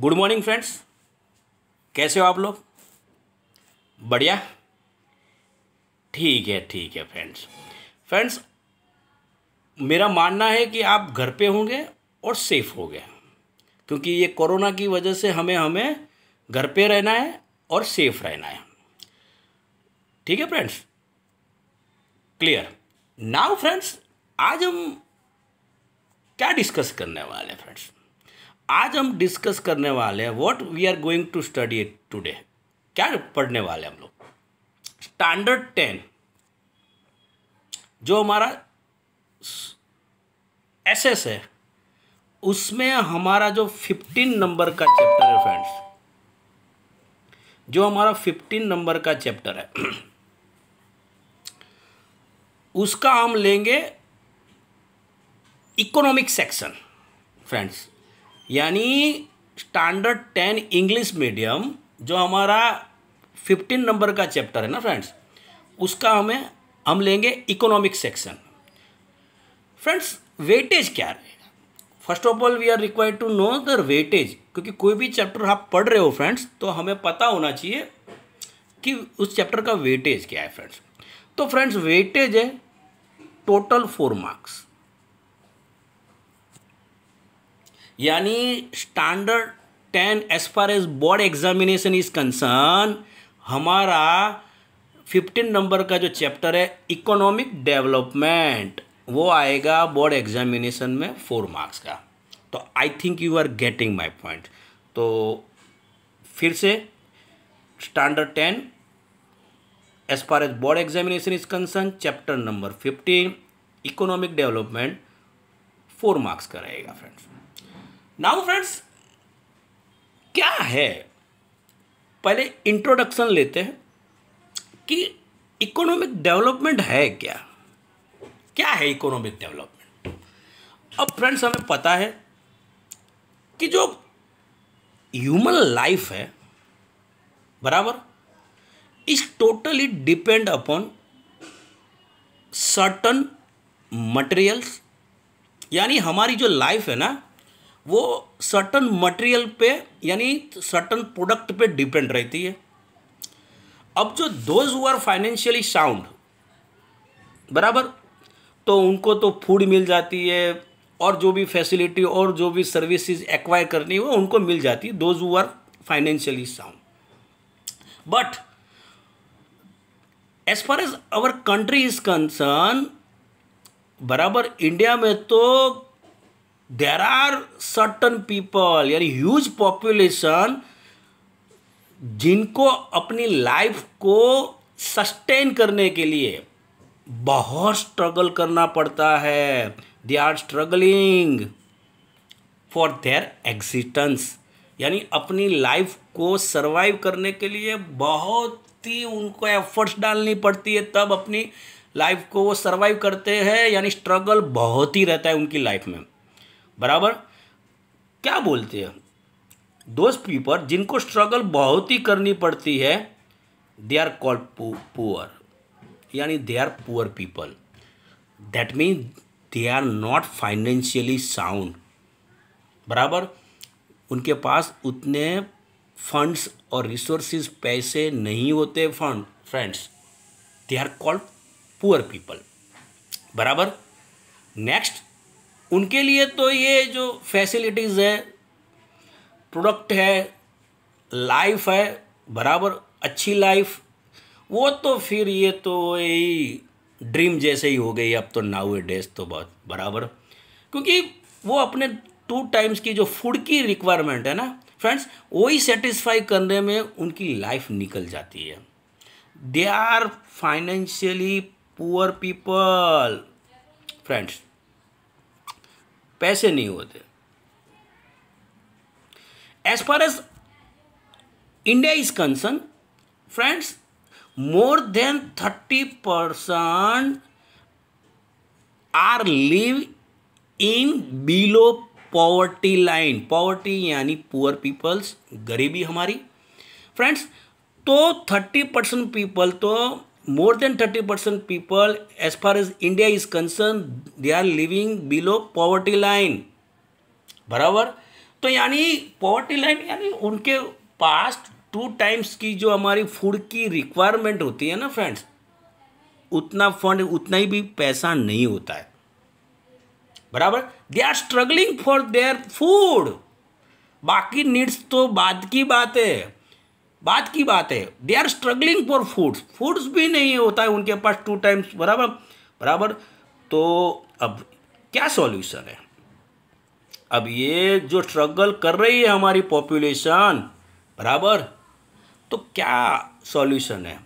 good morning friends कैसे हो आप लोग बढ़िया ठीक है ठीक है फ्रेंड्स फ्रेंड्स मेरा मानना है कि आप घर पे होंगे और सेफ होंगे क्योंकि ये कोरोना की वजह से हमें हमें घर पे रहना है और सेफ रहना है ठीक है फ्रेंड्स क्लियर नाउ फ्रेंड्स आज हम क्या डिस्कस करने वाले हैं फ्रेंड्स आज हम डिस्कस करने वाले हैं what we are going to study today क्या पढ़ने वाले हम लोग स्टैंडर्ड टेन जो हमारा एस एस है उसमें हमारा जो फिफ्टीन नंबर का चैप्टर है फ्रेंड्स जो हमारा फिफ्टीन नंबर का चैप्टर है उसका हम लेंगे इकोनॉमिक सेक्शन फ्रेंड्स यानी स्टैंडर्ड टेन इंग्लिश मीडियम जो हमारा फिफ्टीन नंबर का चैप्टर है ना फ्रेंड्स उसका हमें हम लेंगे इकोनॉमिक सेक्शन फ्रेंड्स वेटेज क्या रहेगा first of all we are required to know the weightage क्योंकि कोई भी चैप्टर आप पढ़ रहे हो फ्रेंड्स तो हमें पता होना चाहिए कि उस चैप्टर का वेटेज क्या है फ्रेंड्स तो फ्रेंड्स वेटेज है टोटल फोर मार्क्स यानी standard ten as far as board examination is concern हमारा फिफ्टीन नंबर का जो चैप्टर है इकोनॉमिक डेवलपमेंट वो आएगा बोर्ड एग्जामिनेशन में फोर मार्क्स का तो I think you are getting my point तो फिर से standard ten as far as board examination is concern chapter number fifteen economic development four marks का रहेगा फ्रेंड्स नाउ फ्रेंड्स क्या है पहले इंट्रोडक्शन लेते हैं कि इकोनॉमिक डेवलपमेंट है क्या क्या है इकोनॉमिक डेवलपमेंट अब फ्रेंड्स हमें पता है कि जो ह्यूमन लाइफ है बराबर is totally depend upon certain materials यानी हमारी जो लाइफ है ना वो सर्टन मटेरियल पे यानी सर्टन प्रोडक्ट पे डिपेंड रहती है अब जो दोज हुआ फाइनेंशियली साउंड बराबर तो उनको तो फूड मिल जाती है और जो भी फैसिलिटी और जो भी सर्विसेज एक्वायर करनी हो उनको मिल जाती है दोज हुआ financially sound but as far as our country is concern बराबर इंडिया में तो देर आर सर्टन पीपल यानी ह्यूज पॉपुलेशन जिनको अपनी लाइफ को सस्टेन करने के लिए बहुत स्ट्रगल करना पड़ता है they are struggling for their existence यानी अपनी लाइफ को सर्वाइव करने के लिए बहुत ही उनको एफर्ट्स डालनी पड़ती है तब अपनी लाइफ को वो सरवाइव करते हैं यानी स्ट्रगल बहुत ही रहता है उनकी लाइफ में बराबर क्या बोलते हैं दोस्त पीपल जिनको स्ट्रगल बहुत ही करनी पड़ती है दे आर कॉल्ड पुअर यानी they are poor people that mean they are not financially sound बराबर उनके पास उतने फंड्स और रिसोर्स पैसे नहीं होते fund friends they are called poor people बराबर नेक्स्ट उनके लिए तो ये जो फैसिलिटीज़ है प्रोडक्ट है लाइफ है बराबर अच्छी लाइफ वो तो फिर ये तो यही ड्रीम जैसे ही हो गई अब तो नाउ ए डेज तो बहुत बराबर क्योंकि वो अपने टू टाइम्स की जो फूड की रिक्वायरमेंट है ना फ्रेंड्स वही सेटिस्फाई करने में उनकी लाइफ निकल जाती है they are financially poor people friends पैसे नहीं होते as far as India is concern friends more than thirty percent are live in below poverty line poverty यानी पुअर पीपल्स गरीबी हमारी फ्रेंड्स तो थर्टी परसेंट पीपल तो more than 30% people as far as india is concerned they are living below poverty line बराबर तो यानी poverty line यानी उनके पास टू टाइम्स की जो हमारी फूड की रिक्वायरमेंट होती है ना फ्रेंड्स उतना फंड उतना ही भी पैसा नहीं होता है बराबर they are struggling for their food बाकी नीड्स तो बाद की बात है बात की बात है they are struggling for foods foods भी नहीं होता है उनके पास टू टाइम्स बराबर बराबर तो अब क्या सॉल्यूशन है अब ये जो स्ट्रगल कर रही है हमारी पॉपुलेशन बराबर तो क्या सॉल्यूशन है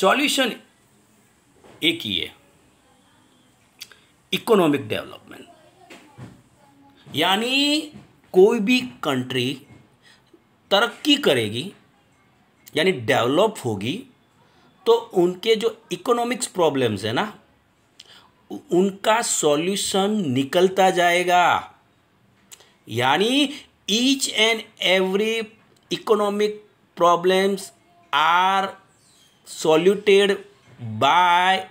सॉल्यूशन एक ही है इकोनॉमिक डेवलपमेंट यानी कोई भी कंट्री तरक्की करेगी यानी डेवलप होगी तो उनके जो इकोनॉमिक्स प्रॉब्लम्स है ना उनका सॉल्यूशन निकलता जाएगा यानी each and every economic problems are soluted by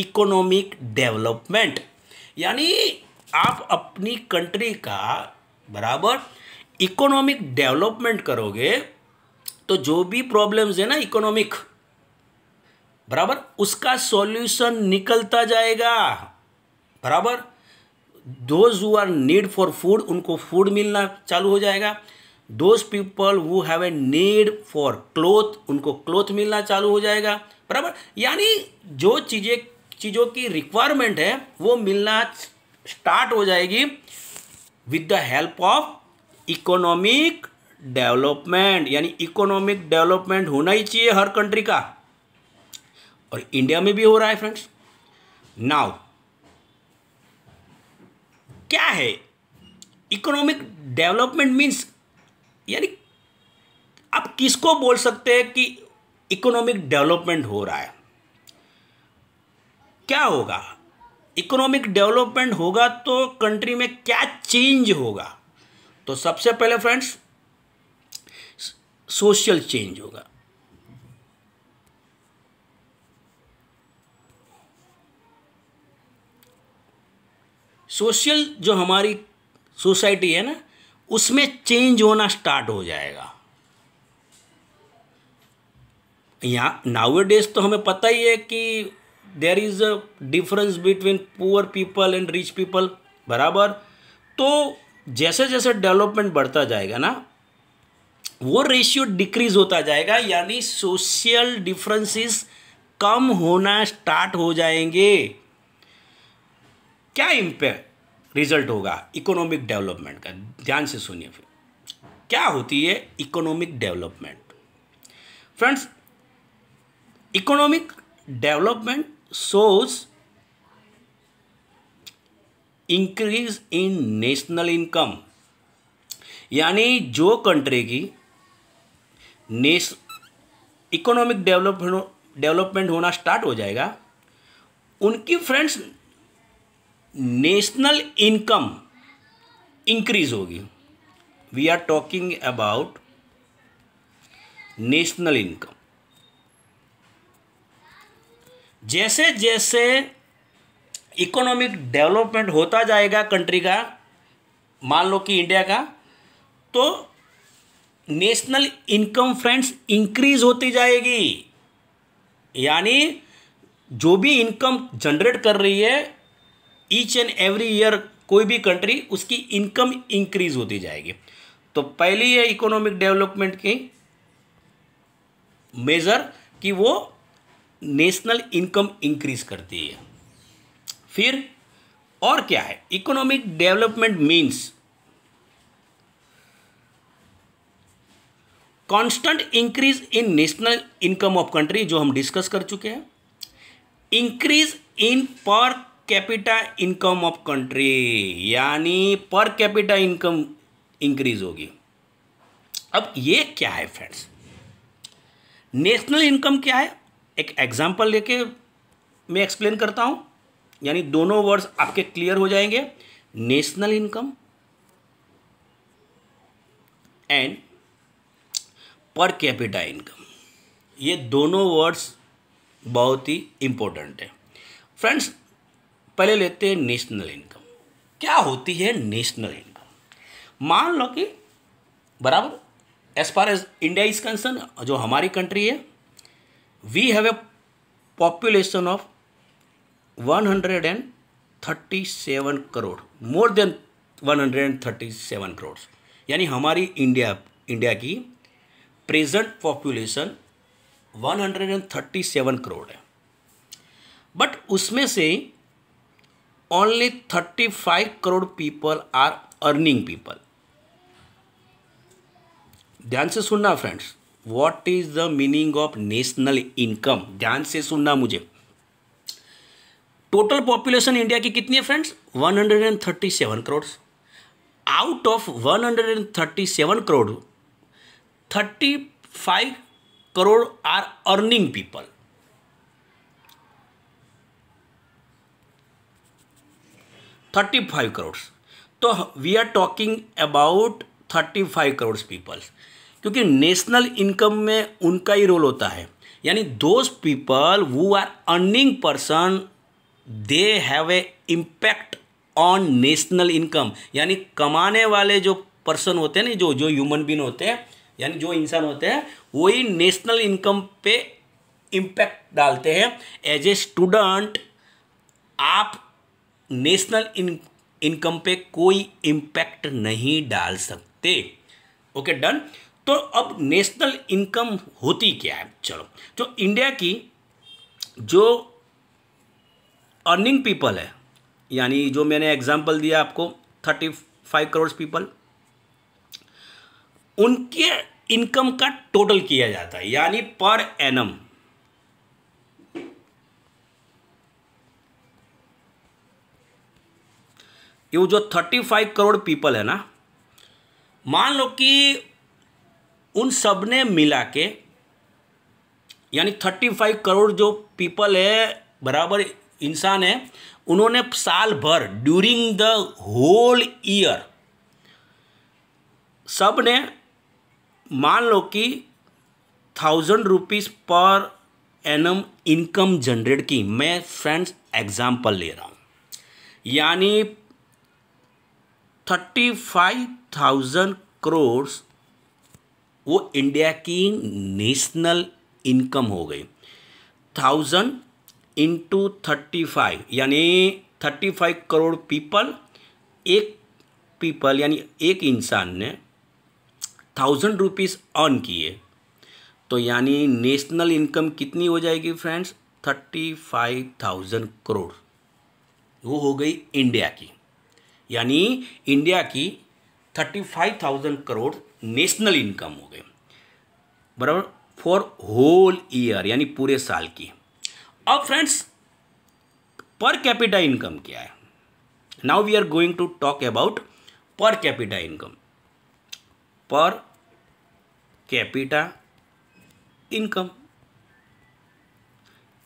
economic development यानी आप अपनी कंट्री का बराबर इकोनॉमिक डेवलपमेंट करोगे तो जो भी प्रॉब्लम्स है ना इकोनॉमिक बराबर उसका सॉल्यूशन निकलता जाएगा बराबर those who are need for food उनको फूड मिलना चालू हो जाएगा those people who have a need for cloth उनको क्लोथ मिलना चालू हो जाएगा बराबर यानी जो चीज़ें चीज़ों की रिक्वायरमेंट है वो मिलना स्टार्ट हो जाएगी with the help of economic development यानी इकोनॉमिक डेवलपमेंट होना ही चाहिए हर कंट्री का और इंडिया में भी हो रहा है फ्रेंड्स नाउ क्या है इकोनॉमिक डेवलपमेंट मीन्स यानी आप किसको बोल सकते हैं कि इकोनॉमिक डेवलपमेंट हो रहा है क्या होगा इकोनॉमिक डेवलपमेंट होगा तो कंट्री में क्या चेंज होगा तो सबसे पहले फ्रेंड्स सोशल चेंज होगा सोशल जो हमारी सोसाइटी है ना उसमें चेंज होना स्टार्ट हो जाएगा यहाँ नाउ डेज तो हमें पता ही है कि there is a difference between poor people and rich people बराबर तो जैसे जैसे डेवलपमेंट बढ़ता जाएगा ना वो रेशियो डिक्रीज होता जाएगा यानी सोशल डिफरेंसेस कम होना स्टार्ट हो जाएंगे क्या इम्पैक्ट रिजल्ट होगा इकोनॉमिक डेवलपमेंट का ध्यान से सुनिए फिर क्या होती है economic development friends economic development shows increase in national income यानी जो कंट्री की नेश इकोनॉमिक डेवलपमेंट डेवलपमेंट होना स्टार्ट हो जाएगा उनकी फ्रेंड्स नेशनल इनकम इंक्रीज होगी we are talking about national income जैसे जैसे इकोनॉमिक डेवलपमेंट होता जाएगा कंट्री का मान लो कि इंडिया का तो नेशनल इनकम फ्रेंड्स इंक्रीज होती जाएगी यानी जो भी इनकम जनरेट कर रही है ईच एंड एवरी ईयर कोई भी कंट्री उसकी इनकम इंक्रीज होती जाएगी तो पहली है इकोनॉमिक डेवलपमेंट की मेजर कि वो नेशनल इनकम इंक्रीज करती है फिर और क्या है economic development means constant increase in national income of country जो हम डिस्कस कर चुके हैं इंक्रीज इन पर कैपिटा इनकम ऑफ कंट्री यानी पर कैपिटा इनकम इंक्रीज होगी अब ये क्या है फ्रेंड्स नेशनल इनकम क्या है एक एग्जाम्पल लेके मैं एक्सप्लेन करता हूं यानी दोनों वर्ड्स आपके क्लियर हो जाएंगे national income and per capita income ये दोनों वर्ड्स बहुत ही इम्पोर्टेंट है फ्रेंड्स पहले लेते हैं नेशनल इनकम क्या होती है नेशनल इनकम मान लो कि बराबर as far as India is concern जो हमारी कंट्री है we have a population of one hundred and thirty seven crore more than one hundred and thirty seven crore यानी हमारी इंडिया इंडिया की प्रेजेंट पॉपुलेशन 137 करोड़ है बट उसमें से only 35 crore people are earning people ध्यान से सुनना friends what is the meaning of national income ध्यान से सुनना मुझे टोटल पॉपुलेशन इंडिया की कितनी है friends 137 crore out of 137 crore thirty five crore are earning people thirty five crores तो we are talking about thirty five crore peoples क्योंकि नेशनल इनकम में उनका ही रोल होता है यानी those people who are earning person they have a impact on national income यानी कमाने वाले जो पर्सन होते हैं ना जो जो ह्यूमन बीन होते हैं यानी जो इंसान होते हैं वही नेशनल इनकम पे इम्पैक्ट डालते हैं एज ए स्टूडेंट आप नेशनल इन इनकम पे कोई इम्पैक्ट नहीं डाल सकते ओके डन तो अब नेशनल इनकम होती क्या है चलो जो तो इंडिया की जो अर्निंग पीपल है यानी जो मैंने एग्जाम्पल दिया आपको थर्टी फाइव करोड़ पीपल उनके इनकम का टोटल किया जाता है यानी पर एनम ये जो थर्टी फाइव करोड़ पीपल है ना मान लो कि उन सब ने मिला के यानी थर्टी फाइव करोड़ जो पीपल है बराबर इंसान है उन्होंने साल भर ड्यूरिंग द होल ईयर सब ने मान लो कि thousand rupees per annum income generate की मैं फ्रेंड्स एग्जाम्पल ले रहा हूँ यानी थर्टी फाइव थाउजेंड करोड़ वो इंडिया की नेशनल इनकम हो गई थाउजेंड इंटू थर्टी फाइव यानी थर्टी फाइव करोड़ पीपल एक पीपल यानी एक इंसान ने थाउजेंड रुपीज़ अर्न किए तो यानी नेशनल इनकम कितनी हो जाएगी friends thirty five thousand crore वो हो गई इंडिया की यानी इंडिया की thirty five thousand crore national income हो गई बराबर फॉर होल ईयर यानी पूरे साल की अब फ्रेंड्स पर कैपिटा इनकम क्या है now we are going to talk about per capita income per capita income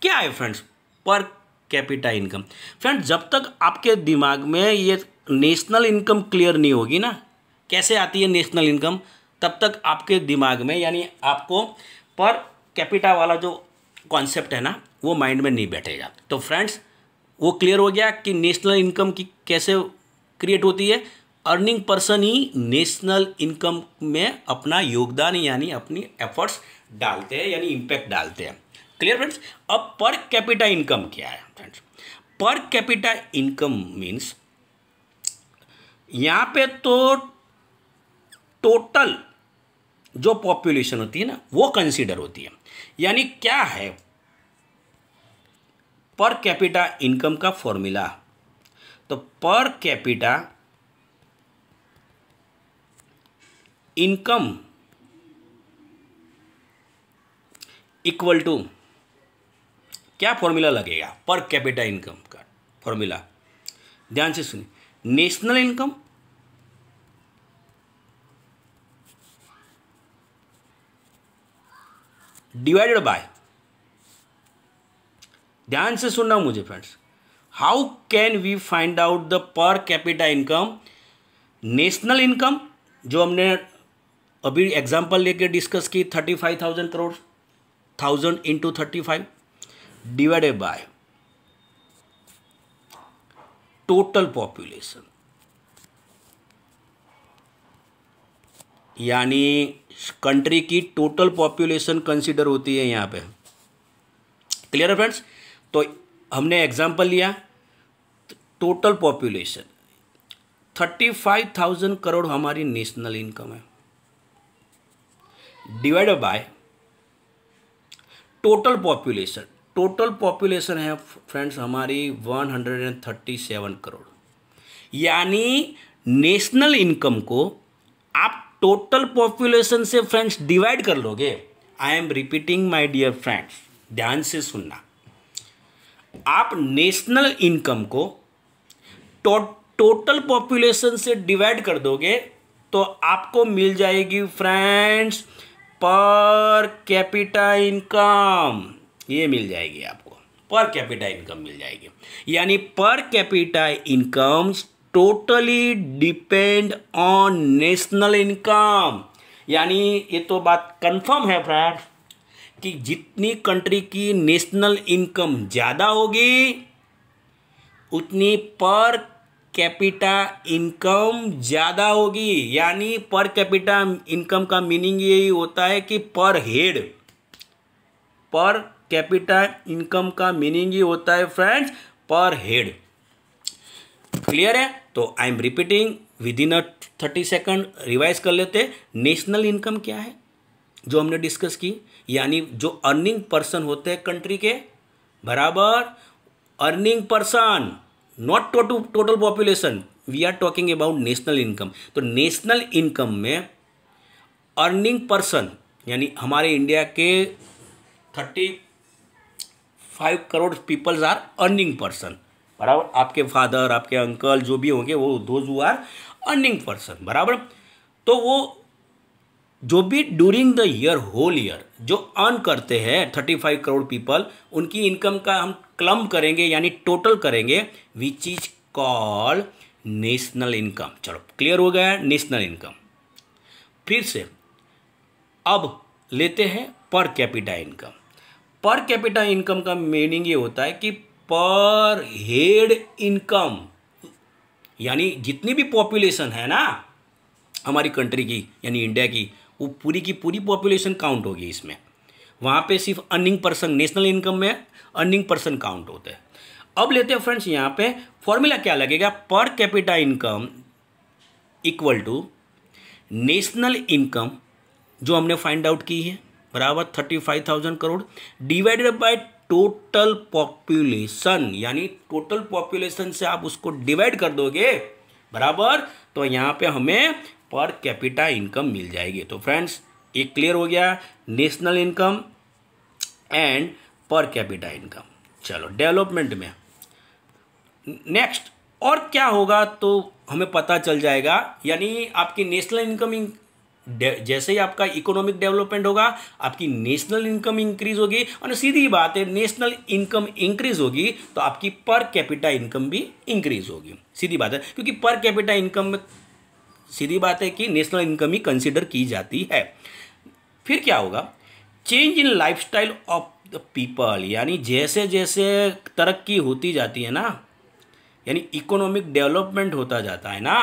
क्या है फ्रेंड्स पर कैपिटा इनकम फ्रेंड्स जब तक आपके दिमाग में ये नेशनल इनकम क्लियर नहीं होगी ना कैसे आती है नेशनल इनकम तब तक आपके दिमाग में यानी आपको पर कैपिटा वाला जो कॉन्सेप्ट है ना वो माइंड में नहीं बैठेगा तो फ्रेंड्स वो क्लियर हो गया कि नेशनल इनकम की कैसे क्रिएट होती है अर्निंग पर्सन ही नेशनल इनकम में अपना योगदान यानी अपनी एफर्ट्स डालते हैं यानी इम्पैक्ट डालते हैं क्लियर फ्रेंड्स अब पर कैपिटा इनकम क्या है फ्रेंड्स पर कैपिटा इनकम मीन्स यहाँ पे तो टोटल जो पॉपुलेशन होती है ना वो कंसीडर होती है यानी क्या है पर कैपिटा इनकम का फॉर्मूला तो per capita income equal to क्या फॉर्मूला लगेगा पर कैपिटा इनकम का फॉर्मूला ध्यान से सुनिए नेशनल इनकम डिवाइडेड बाय ध्यान से सुनना मुझे friends how can we find out the per capita income national income जो हमने अभी एग्जाम्पल लेके डिस्कस की thirty five thousand crore thousand into thirty five divided by total population यानी कंट्री की टोटल पॉपुलेशन कंसिडर होती है यहाँ पे क्लियर है फ्रेंड्स तो हमने एग्जाम्पल लिया total population thirty five thousand crore हमारी नेशनल इनकम है divided by total population total population है फ्रेंड्स हमारी 137 करोड़ यानी नेशनल इनकम को आप टोटल पॉपुलेशन से फ्रेंड्स डिवाइड कर लोगे I am repeating my dear friends ध्यान से सुनना आप नेशनल इनकम को टो, टोटल पॉपुलेशन से डिवाइड कर दोगे तो आपको मिल जाएगी फ्रेंड्स पर कैपिटा इनकम ये मिल जाएगी आपको पर कैपिटा इनकम मिल जाएगी यानी per capita income totally depend on national income यानी ये तो बात कंफर्म है फ्रेंड कि जितनी कंट्री की नेशनल इनकम ज़्यादा होगी उतनी पर कैपिटा इनकम ज़्यादा होगी यानी पर कैपिटा इनकम का मीनिंग यही होता है कि पर हेड पर कैपिटा इनकम का मीनिंग ये होता है फ्रेंड्स पर हेड क्लियर है तो I am repeating within a thirty second revise कर लेते नेशनल इनकम क्या है जो हमने डिस्कस की यानी जो अर्निंग पर्सन होते हैं कंट्री के बराबर earning person not total total population we are talking about national income तो नेशनल इनकम में अर्निंग पर्सन यानी हमारे इंडिया के thirty five crore peoples are earning person बराबर आपके फादर आपके अंकल जो भी होंगे वो those who are earning person बराबर तो वो जो भी during the year whole year जो अर्न करते हैं थर्टी फाइव करोड़ पीपल उनकी इनकम का हम क्लम करेंगे यानी टोटल करेंगे which is call national income चलो क्लियर हो गया नेशनल इनकम फिर से अब लेते हैं per capita income per capita income का मीनिंग ये होता है कि पर हेड इनकम यानी जितनी भी पॉपुलेशन है ना हमारी कंट्री की यानी इंडिया की वो पूरी की पूरी पॉपुलेशन काउंट होगी इसमें वहाँ पे सिर्फ अर्निंग पर्सन नेशनल इनकम में अर्निंग पर्सन काउंट होते हैं अब लेते हैं फ्रेंड्स यहाँ पे फॉर्मूला क्या लगेगा per capita income equal to national income जो हमने फाइंड आउट की है बराबर thirty five thousand crore divided by total population यानी टोटल पॉपुलेशन से आप उसको डिवाइड कर दोगे बराबर तो यहाँ पे हमें पर कैपिटा इनकम मिल जाएगी तो फ्रेंड्स एक क्लियर हो गया national income and per capita income चलो डेवलपमेंट में नेक्स्ट और क्या होगा तो हमें पता चल जाएगा यानी आपकी नेशनल इनकम जैसे ही आपका इकोनॉमिक डेवलपमेंट होगा आपकी नेशनल इनकम इंक्रीज होगी और सीधी बात है नेशनल इनकम इंक्रीज होगी तो आपकी पर कैपिटा इनकम भी इंक्रीज होगी सीधी बात है क्योंकि पर कैपिटा इनकम में सीधी बात है कि नेशनल इनकम ही कंसिडर की जाती है फिर क्या होगा change in style of the people यानी जैसे जैसे तरक्की होती जाती है ना यानी इकोनॉमिक डेवलपमेंट होता जाता है ना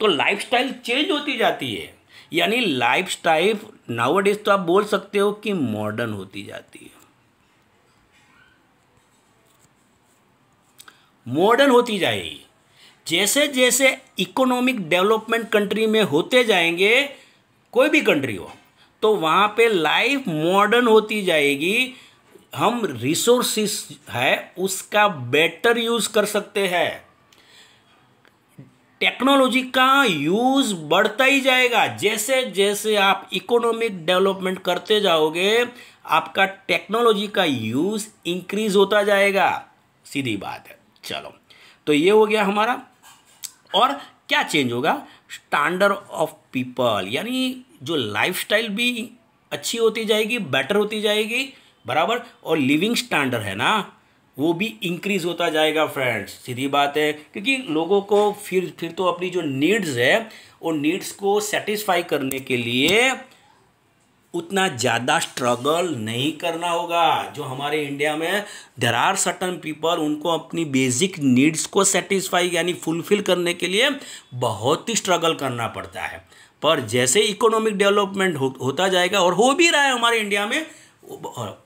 तो लाइफस्टाइल चेंज होती जाती है यानी लाइफ स्टाइल नावडेज तो आप बोल सकते हो कि मॉडर्न होती जाती है मॉडर्न होती जाएगी जैसे जैसे इकोनॉमिक डेवलपमेंट कंट्री में होते जाएंगे कोई भी कंट्री हो तो वहाँ पे लाइफ मॉडर्न होती जाएगी हम रिसोर्सिस है उसका बेटर यूज़ कर सकते हैं टेक्नोलॉजी का यूज़ बढ़ता ही जाएगा जैसे जैसे आप इकोनॉमिक डेवलपमेंट करते जाओगे आपका टेक्नोलॉजी का यूज़ इंक्रीज होता जाएगा सीधी बात है चलो तो ये हो गया हमारा और क्या चेंज होगा स्टैंडर्ड ऑफ पीपल यानी जो लाइफस्टाइल भी अच्छी होती जाएगी बेटर होती जाएगी बराबर और लिविंग स्टैंडर्ड है ना वो भी इंक्रीज होता जाएगा फ्रेंड्स सीधी बात है क्योंकि लोगों को फिर फिर तो अपनी जो नीड्स है वो नीड्स को सेटिस्फाई करने के लिए उतना ज़्यादा स्ट्रगल नहीं करना होगा जो हमारे इंडिया में देर आर सर्टन पीपल उनको अपनी बेसिक नीड्स को सेटिस्फाई यानी फुलफिल करने के लिए बहुत ही स्ट्रगल करना पड़ता है पर जैसे इकोनॉमिक डेवलपमेंट हो, होता जाएगा और हो भी रहा है हमारे इंडिया में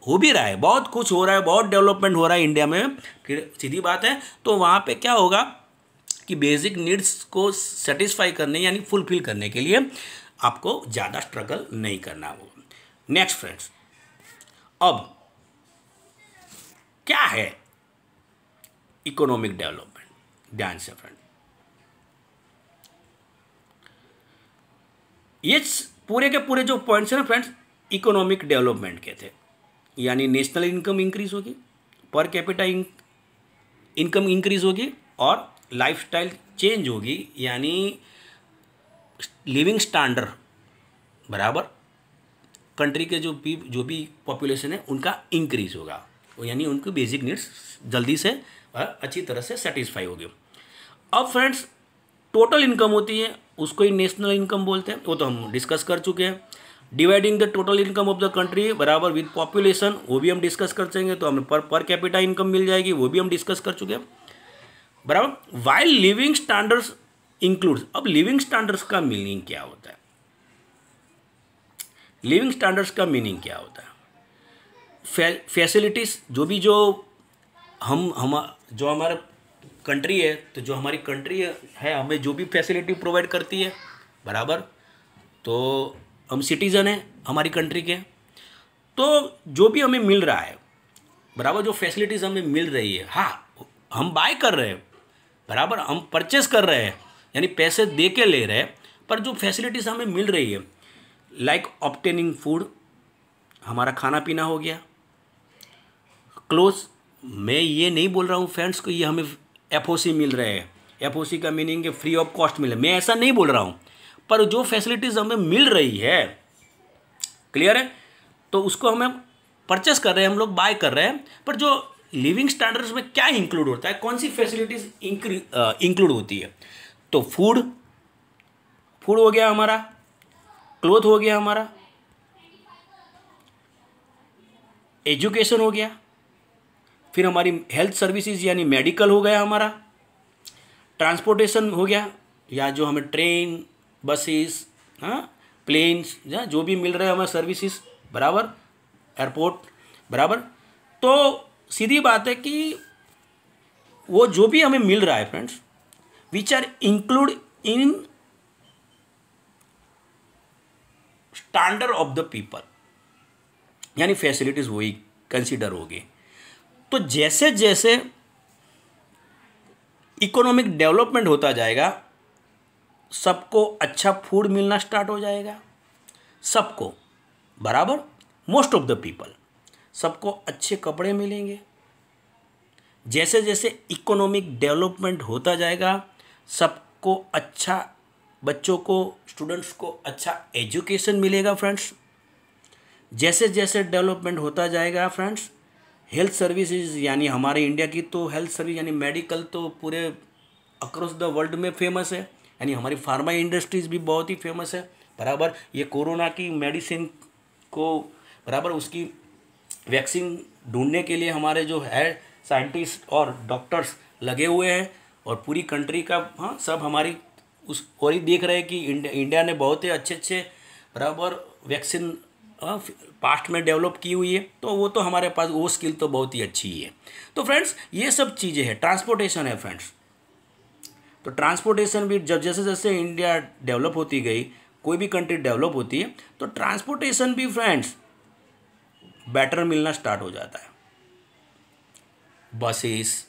हो भी रहा है बहुत कुछ हो रहा है बहुत डेवलपमेंट हो रहा है इंडिया में फिर सीधी बात है तो वहाँ पर क्या होगा कि बेसिक नीड्स को सेटिस्फाई करने यानी फुलफिल करने के लिए आपको ज़्यादा स्ट्रगल नहीं करना होगा नेक्स्ट फ्रेंड्स अब क्या है इकोनॉमिक डेवलपमेंट ध्यान से फ्रेंड ये पूरे के पूरे जो पॉइंट्स हैं ना फ्रेंड्स इकोनॉमिक डेवलपमेंट के थे यानी नेशनल इनकम इंक्रीज होगी पर कैपिटा इनकम इंक्रीज होगी और लाइफस्टाइल चेंज होगी यानी लिविंग स्टैंडर्ड बराबर कंट्री के जो भी जो भी पॉपुलेशन है उनका इंक्रीज होगा यानी उनकी बेसिक नीड्स जल्दी से और अच्छी तरह से सेटिस्फाई होगी अब फ्रेंड्स टोटल इनकम होती है उसको ही नेशनल इनकम बोलते हैं वो तो हम डिस्कस कर चुके हैं dividing the total income of the country बराबर विद पॉपुलेशन वो भी हम डिस्कस कर चेंगे तो हमें पर पर कैपिटा इनकम मिल जाएगी वो भी हम डिस्कस कर चुके हैं बराबर वाइल लिविंग स्टैंडर्ड्स इंक्लूड्स अब लिविंग स्टैंडर्ड्स का मीनिंग क्या होता है लिविंग स्टैंडर्ड्स का मीनिंग क्या होता है फैसिलिटीज़ जो भी जो हम हम जो हमारा कंट्री है तो जो हमारी कंट्री है, है हमें जो भी फैसिलिटी प्रोवाइड करती है बराबर तो हम सिटीज़न हैं हमारी कंट्री के तो जो भी हमें मिल रहा है बराबर जो फैसिलिटीज़ हमें मिल रही है हाँ हम बाय कर रहे हैं बराबर हम परचेस कर रहे हैं यानी पैसे दे के ले रहे पर जो फैसिलिटीज़ हमें मिल रही है लाइक ऑप्टेनिंग फूड हमारा खाना पीना हो गया क्लोज मैं ये नहीं बोल रहा हूँ फ्रेंड्स को ये हमें एफ मिल रहे हैं एफ का मीनिंग फ्री ऑफ कॉस्ट मिले मैं ऐसा नहीं बोल रहा हूँ पर जो फैसिलिटीज़ हमें मिल रही है क्लियर है तो उसको हमें परचेस कर रहे हैं हम लोग बाय कर रहे हैं पर जो लिविंग स्टैंडर्ड्स में क्या इंक्लूड होता है कौन सी फैसिलिटीज़ इंक्लूड होती है तो फूड फूड हो गया हमारा क्लोथ हो गया हमारा एजुकेशन हो गया फिर हमारी हेल्थ सर्विसेज यानी मेडिकल हो गया हमारा ट्रांसपोर्टेशन हो गया या जो हमें ट्रेन बसेस हाँ प्लेन्स या जो भी मिल रहे हैं हमें सर्विसेज बराबर एयरपोर्ट बराबर तो सीधी बात है कि वो जो भी हमें मिल रहा है friends which are include in standard of the people यानी फैसिलिटीज वही कंसिडर होगी तो जैसे जैसे इकोनॉमिक डेवलपमेंट होता जाएगा सबको अच्छा फूड मिलना स्टार्ट हो जाएगा सबको बराबर मोस्ट ऑफ द पीपल सबको अच्छे कपड़े मिलेंगे जैसे जैसे इकोनॉमिक डेवलपमेंट होता जाएगा सबको अच्छा बच्चों को स्टूडेंट्स को अच्छा एजुकेशन मिलेगा फ्रेंड्स जैसे जैसे डेवलपमेंट होता जाएगा फ्रेंड्स हेल्थ सर्विसेज यानी हमारे इंडिया की तो हेल्थ सर्विस यानी मेडिकल तो पूरे अक्रॉस द वर्ल्ड में फेमस है यानी हमारी फार्मा इंडस्ट्रीज भी बहुत ही फेमस है बराबर ये कोरोना की मेडिसिन को बराबर उसकी वैक्सीन ढूंढने के लिए हमारे जो है साइंटिस्ट और डॉक्टर्स लगे हुए हैं और पूरी कंट्री का हाँ सब हमारी उस और ही देख रहे हैं कि इंडिया, इंडिया ने बहुत ही अच्छे अच्छे बराबर वैक्सीन पास्ट में डेवलप की हुई है तो वो तो हमारे पास वो स्किल तो बहुत ही अच्छी है तो फ्रेंड्स ये सब चीज़ें हैं ट्रांसपोर्टेशन है फ्रेंड्स तो ट्रांसपोर्टेशन भी जब जैसे जैसे इंडिया डेवलप होती गई कोई भी कंट्री डेवलप होती है तो ट्रांसपोर्टेशन भी फ्रेंड्स बेटर मिलना स्टार्ट हो जाता है बसेस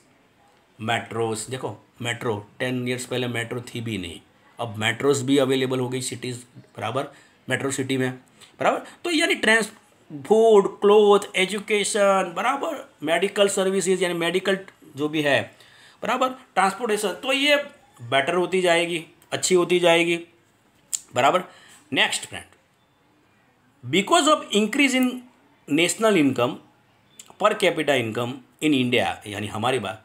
मेट्रोस देखो मेट्रो टेन ईयर्स पहले मेट्रो थी भी नहीं अब मेट्रोस भी अवेलेबल हो गई सिटीज़ बराबर मेट्रो सिटी में बराबर तो यानी ट्रांस फूड क्लोथ एजुकेशन बराबर मेडिकल सर्विसेज यानी मेडिकल जो भी है बराबर ट्रांसपोर्टेशन तो ये बेटर होती जाएगी अच्छी होती जाएगी बराबर next friend because of increase in national income per capita income in India यानी हमारी बात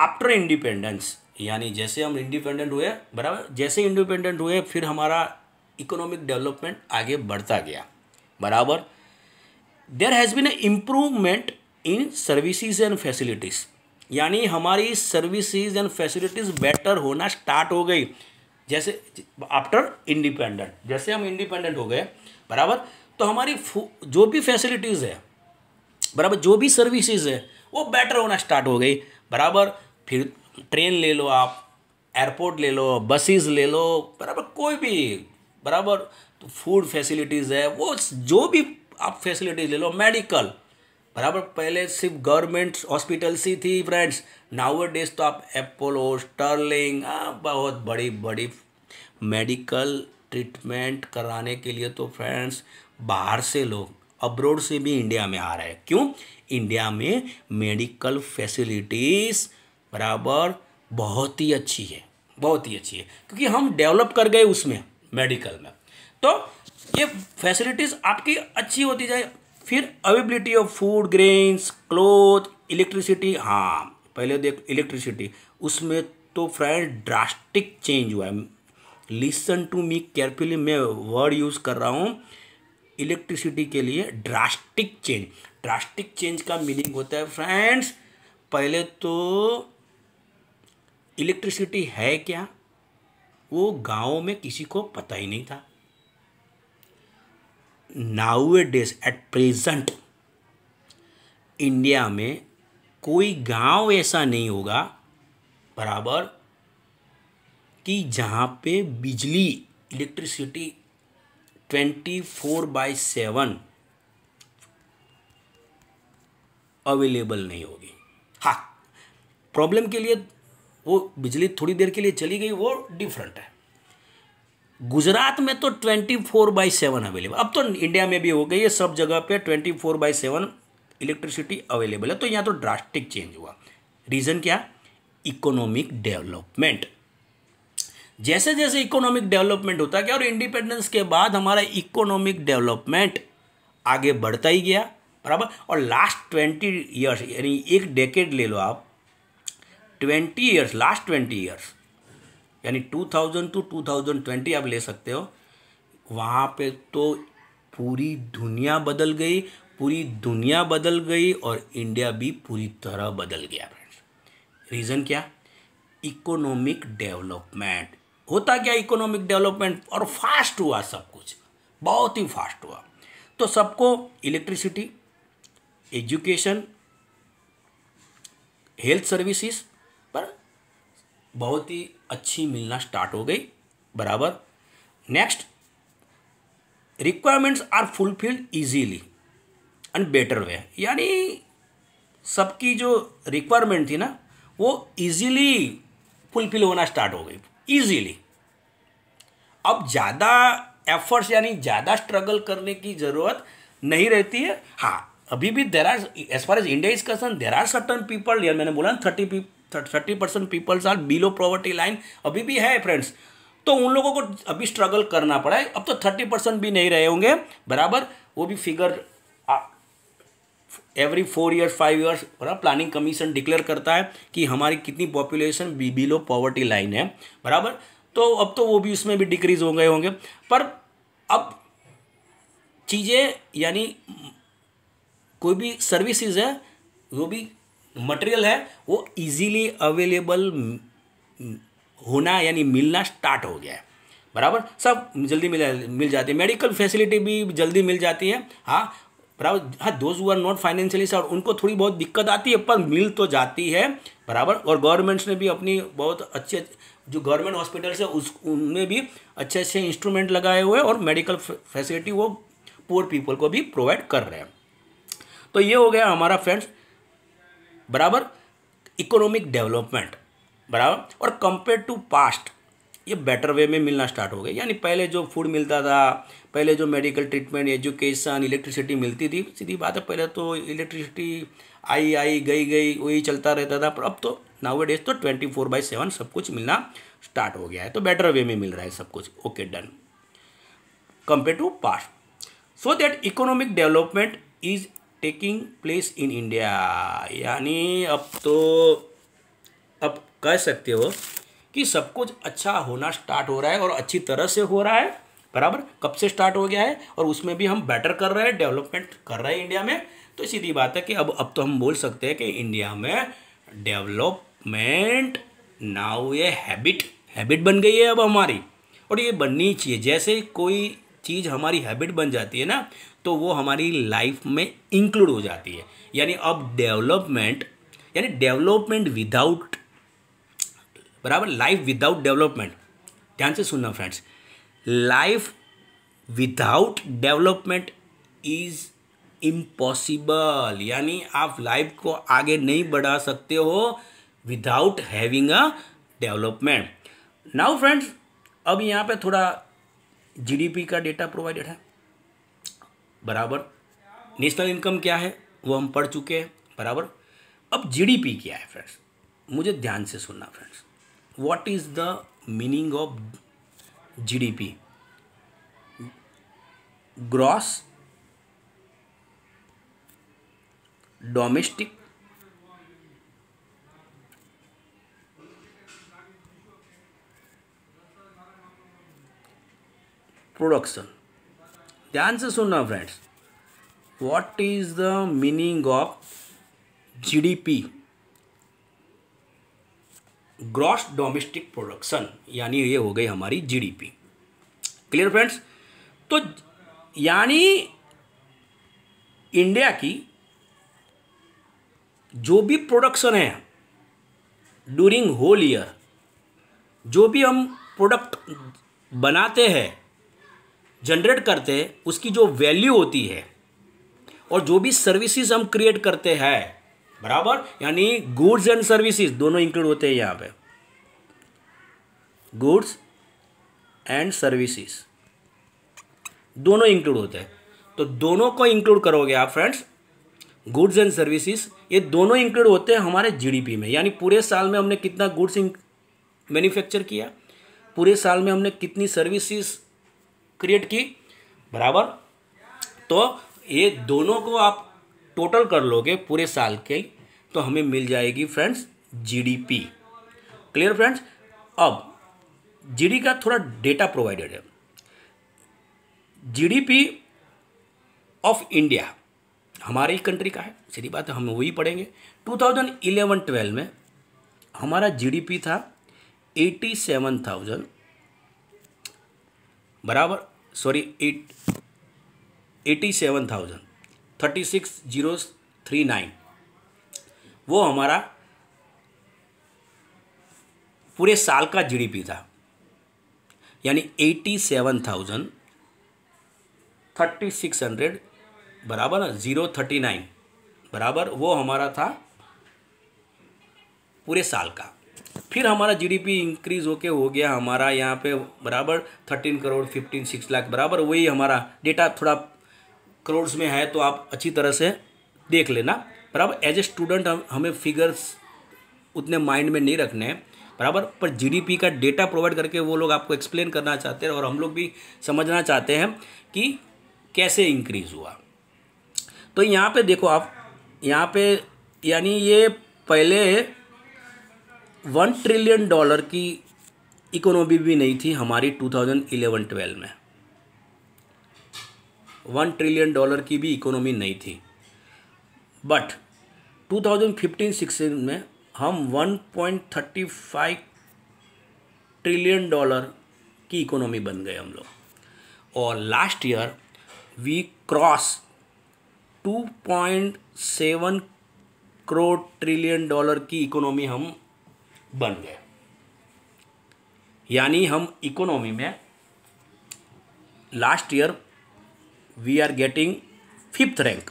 आफ्टर इंडिपेंडेंस यानी जैसे हम इंडिपेंडेंट हुए बराबर जैसे इंडिपेंडेंट हुए फिर हमारा इकोनॉमिक डेवलपमेंट आगे बढ़ता गया बराबर there has been a improvement in services and facilities यानी हमारी सर्विसेज एंड फैसिलिटीज़ बेटर होना स्टार्ट हो गई जैसे आफ्टर इंडिपेंडेंट जैसे हम इंडिपेंडेंट हो गए बराबर तो हमारी जो भी फैसिलिटीज़ है बराबर जो भी सर्विसेज है वो बेटर होना स्टार्ट हो गई बराबर फिर ट्रेन ले लो आप एयरपोर्ट ले लो बसेस ले लो बराबर कोई भी बराबर तो फूड फैसिलिटीज़ है वो जो भी आप फैसिलिटीज़ ले लो मेडिकल बराबर पहले सिर्फ गवर्नमेंट हॉस्पिटल सी थी फ्रेंड्स नावर डेज तो आप एप्पोलो स्टर्लिंग हाँ, बहुत बड़ी बड़ी मेडिकल ट्रीटमेंट कराने के लिए तो फ्रेंड्स बाहर से लोग अब्रोड से भी इंडिया में आ रहे हैं क्यों इंडिया में मेडिकल फैसिलिटीज़ बराबर बहुत ही अच्छी है बहुत ही अच्छी है क्योंकि हम डेवलप कर गए उसमें मेडिकल में तो ये फैसिलिटीज़ आपकी अच्छी होती जाए फिर availability of food grains cloth electricity हाँ पहले देख इलेक्ट्रिसिटी उसमें तो फ्रेंड ड्रास्टिक चेंज हुआ है लिसन टू मी केयरफुली मैं वर्ड यूज़ कर रहा हूँ इलेक्ट्रिसिटी के लिए ड्रास्टिक चेंज ड्रास्टिक चेंज का मीनिंग होता है फ्रेंड्स पहले तो इलेक्ट्रिसिटी है क्या वो गाँव में किसी को पता ही नहीं था nowadays at present India में कोई गांव ऐसा नहीं होगा बराबर कि जहाँ पे बिजली electricity twenty four by seven available नहीं होगी हाँ प्रॉब्लम के लिए वो बिजली थोड़ी देर के लिए चली गई वो डिफरेंट है गुजरात में तो twenty four by seven available अब तो इंडिया में भी हो गई है सब जगह पे twenty four by seven electricity available है तो यहाँ तो ड्रास्टिक चेंज हुआ रीज़न क्या इकोनॉमिक डेवलपमेंट जैसे जैसे इकोनॉमिक डेवलपमेंट होता गया और इंडिपेंडेंस के बाद हमारा इकोनॉमिक डेवलपमेंट आगे बढ़ता ही गया बराबर और लास्ट ट्वेंटी ईयर्स यानी एक डेकेड ले लो आप twenty years last twenty years यानी two thousand to two thousand twenty आप ले सकते हो वहाँ पे तो पूरी दुनिया बदल गई पूरी दुनिया बदल गई और इंडिया भी पूरी तरह बदल गया फ्रेंड्स रीज़न क्या इकोनॉमिक डेवलपमेंट होता क्या इकोनॉमिक डेवलपमेंट और फास्ट हुआ सब कुछ बहुत ही फास्ट हुआ तो सबको इलेक्ट्रिसिटी एजुकेशन हेल्थ सर्विसेज बहुत ही अच्छी मिलना स्टार्ट हो गई बराबर next requirements are fulfilled easily and better way यानी सबकी जो रिक्वायरमेंट थी ना वो इजीली फुलफिल होना स्टार्ट हो गई ईजीली अब ज़्यादा एफर्ट्स यानी ज़्यादा स्ट्रगल करने की ज़रूरत नहीं रहती है हाँ अभी भी there are as far as India is concern there are certain people यार मैंने बोला ना thirty thirty percent peoples are below poverty line अभी भी है फ्रेंड्स तो उन लोगों को अभी स्ट्रगल करना पड़ा है अब तो थर्टी परसेंट भी नहीं रहे होंगे बराबर वो भी figure every four year five years बराबर प्लानिंग कमीशन डिक्लेयर करता है कि हमारी कितनी पॉपुलेशन बिलो पॉवर्टी लाइन है बराबर तो अब तो वो भी उसमें भी डिक्रीज हो गए होंगे पर अब चीज़ें यानी कोई भी सर्विसेज है वो भी मटेरियल है वो इजीली अवेलेबल होना यानी मिलना स्टार्ट हो गया है बराबर सब जल्दी मिल मिल जाती है मेडिकल फैसिलिटी भी जल्दी मिल जाती है हाँ बराबर हाँ दोज हुआ नॉट फाइनेंशियली सर उनको थोड़ी बहुत दिक्कत आती है पर मिल तो जाती है बराबर और गवर्नमेंट्स ने भी अपनी बहुत अच्छे जो गवर्नमेंट हॉस्पिटल्स है उस उनमें भी अच्छे अच्छे इंस्ट्रूमेंट लगाए हुए और मेडिकल फैसिलिटी वो पुअर पीपल को भी प्रोवाइड कर रहे हैं तो ये हो गया हमारा फ्रेंड्स बराबर इकोनॉमिक डेवलपमेंट बराबर और कंपेयर टू पास्ट ये बेटर वे में मिलना स्टार्ट हो गया यानी पहले जो फूड मिलता था पहले जो मेडिकल ट्रीटमेंट एजुकेशन इलेक्ट्रिसिटी मिलती थी सीधी बात है पहले तो इलेक्ट्रिसिटी आई आई गई गई वही चलता रहता था पर अब तो नाउ डेज तो ट्वेंटी फोर बाई सेवन सब कुछ मिलना स्टार्ट हो गया है तो बेटर वे में मिल रहा है सब कुछ okay done compare to past so that economic development is taking place in India यानी अब तो अब कह सकते हो कि सब कुछ अच्छा होना स्टार्ट हो रहा है और अच्छी तरह से हो रहा है बराबर कब से स्टार्ट हो गया है और उसमें भी हम बेटर कर रहे हैं डेवलपमेंट कर रहे हैं इंडिया में तो सीधी बात है कि अब अब तो हम बोल सकते हैं कि इंडिया में डेवलपमेंट नाउ ये हैबिट हैबिट बन गई है अब हमारी और ये बननी चाहिए जैसे कोई चीज़ हमारी हैबिट बन जाती है ना तो वो हमारी लाइफ में इंक्लूड हो जाती है यानी अब डेवलपमेंट यानी डेवलपमेंट विदाउट बराबर लाइफ विदाउट डेवलपमेंट ध्यान से सुनना friends life without development is impossible यानी आप लाइफ को आगे नहीं बढ़ा सकते हो without having a development now friends अब यहाँ पे थोड़ा जीडीपी का डेटा प्रोवाइडेड है बराबर नेशनल इनकम क्या है वो हम पढ़ चुके हैं बराबर अब जीडीपी क्या है फ्रेंड्स मुझे ध्यान से सुनना friends what is the meaning of GDP gross domestic production ध्यान से सुनना friends what is the meaning of GDP gross domestic production यानी ये हो गई हमारी जीडीपी क्लियर फ्रेंड्स तो यानी इंडिया की जो भी प्रोडक्शन है ड्यूरिंग होल ईयर जो भी हम प्रोडक्ट बनाते हैं जनरेट करते हैं उसकी जो वैल्यू होती है और जो भी सर्विसेज हम क्रिएट करते हैं बराबर यानी गुड्स एंड सर्विसेज दोनों इंक्लूड होते हैं यहाँ पे गुड्स एंड सर्विसेज दोनों इंक्लूड होते हैं तो दोनों को इंक्लूड करोगे आप फ्रेंड्स गुड्स एंड सर्विसेज ये दोनों इंक्लूड होते हैं हमारे जीडीपी में यानी पूरे साल में हमने कितना गुड्स मैन्युफैक्चर किया पूरे साल में हमने कितनी सर्विसेज क्रिएट की बराबर तो ये दोनों को आप टोटल कर लोगे पूरे साल के तो हमें मिल जाएगी फ्रेंड्स जीडीपी क्लियर फ्रेंड्स अब जीडी का थोड़ा डेटा प्रोवाइडेड है जीडीपी ऑफ इंडिया हमारे ही कंट्री का है सीधी बात है हम वही पढ़ेंगे 2011-12 में हमारा जीडीपी था 87,000 बराबर sorry eight eighty seven thousand thirty six zero three nine वो हमारा पूरे साल का जीडीपी था यानी eighty seven thousand thirty six hundred बराबर ना ज़ीरो थर्टी नाइन बराबर वो हमारा था पूरे साल का फिर हमारा जीडीपी इंक्रीज होके हो गया हमारा यहाँ पे बराबर thirteen crore fifteen six lakh बराबर वही हमारा डेटा थोड़ा करोड़्स में है तो आप अच्छी तरह से देख लेना बराबर एज ए स्टूडेंट हम हमें फिगर्स उतने माइंड में नहीं रखने हैं बराबर पर जीडीपी का डेटा प्रोवाइड करके वो लोग आपको एक्सप्लेन करना चाहते हैं और हम लोग भी समझना चाहते हैं कि कैसे इंक्रीज हुआ तो यहाँ पे देखो आप यहाँ पे यानी ये पहले वन ट्रिलियन डॉलर की इकोनॉमी भी नहीं थी हमारी 2011-12 में वन ट्रिलियन डॉलर की भी इकोनॉमी नहीं थी बट 2015-16 में हम 1.35 ट्रिलियन डॉलर की इकोनॉमी बन गए हम लोग और last year we cross 2.7 crore trillion dollar की इकोनॉमी हम बन गए यानी हम इकोनॉमी में last year we are getting fifth rank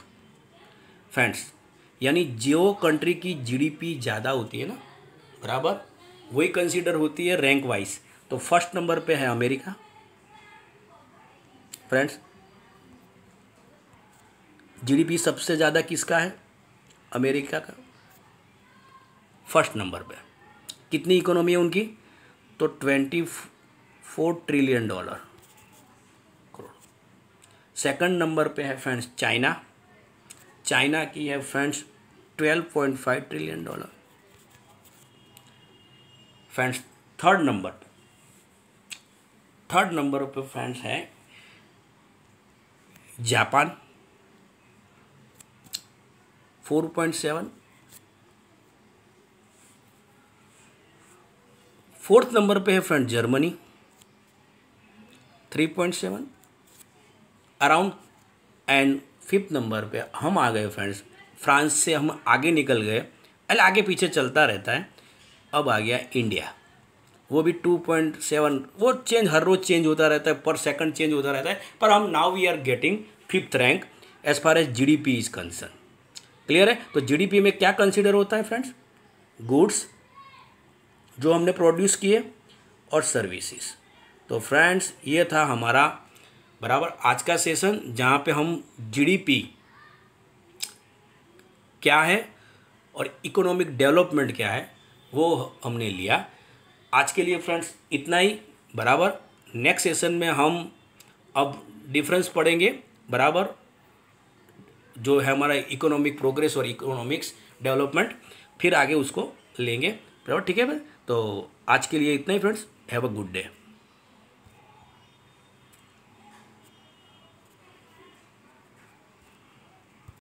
friends यानी जो कंट्री की जीडीपी ज़्यादा होती है ना बराबर वही कंसीडर होती है रैंक वाइज तो फर्स्ट नंबर पे है अमेरिका फ्रेंड्स जीडीपी सबसे ज़्यादा किसका है अमेरिका का फर्स्ट नंबर पे कितनी इकोनॉमी है उनकी तो twenty four trillion dollar crore second number पे है फ्रेंड्स चाइना चाइना की है friends twelve point five trillion dollar friends third number पे थर्ड नंबर पे फ्रेंड्स है Japan four point seven fourth number पे है friend Germany three point seven around and fifth number पे हम आ गए फ्रेंड्स फ्रांस से हम आगे निकल गए अल आगे पीछे चलता रहता है अब आ गया इंडिया वो भी टू पॉइंट सेवन वो चेंज हर रोज़ चेंज होता रहता है पर सेकंड चेंज होता रहता है पर हम now we are getting fifth rank as far as GDP is concern clear है तो जी में क्या कंसिडर होता है फ्रेंड्स गुड्स जो हमने प्रोड्यूस किए और सर्विसेज तो फ्रेंड्स ये था हमारा बराबर आज का सेशन जहाँ पे हम जीडीपी क्या है और इकोनॉमिक डेवलपमेंट क्या है वो हमने लिया आज के लिए फ्रेंड्स इतना ही बराबर नेक्स्ट सेशन में हम अब डिफरेंस पढ़ेंगे बराबर जो है हमारा इकोनॉमिक प्रोग्रेस और इकोनॉमिक्स डेवलपमेंट फिर आगे उसको लेंगे बराबर ठीक है भाई तो आज के लिए इतना ही friends have a good day